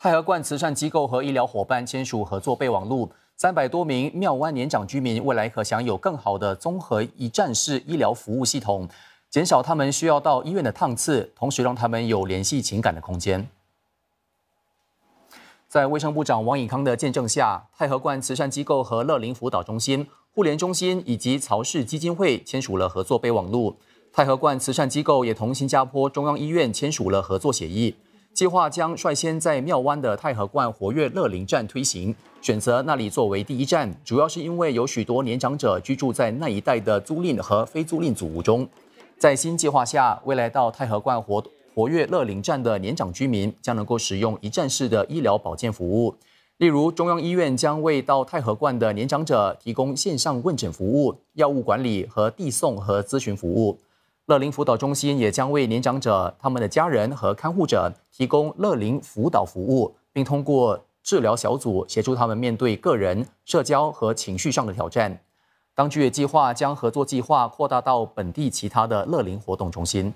太和冠慈善机构和医疗伙伴签署合作备忘录，三百多名妙湾年长居民未来可享有更好的综合一站式医疗服务系统，减少他们需要到医院的趟次，同时让他们有联系情感的空间。在卫生部长王以康的见证下，太和冠慈善机构和乐林辅导中心、互联中心以及曹氏基金会签署了合作备忘录。太和冠慈善机构也同新加坡中央医院签署了合作协议。计划将率先在庙湾的太和观活跃乐陵站推行，选择那里作为第一站，主要是因为有许多年长者居住在那一带的租赁和非租赁组屋中。在新计划下，未来到太和观活活跃乐陵站的年长居民将能够使用一站式的医疗保健服务，例如中央医院将为到太和观的年长者提供线上问诊服务、药物管理和递送和咨询服务。乐龄辅导中心也将为年长者、他们的家人和看护者提供乐龄辅导服务，并通过治疗小组协助他们面对个人、社交和情绪上的挑战。当局也计划将合作计划扩大到本地其他的乐龄活动中心。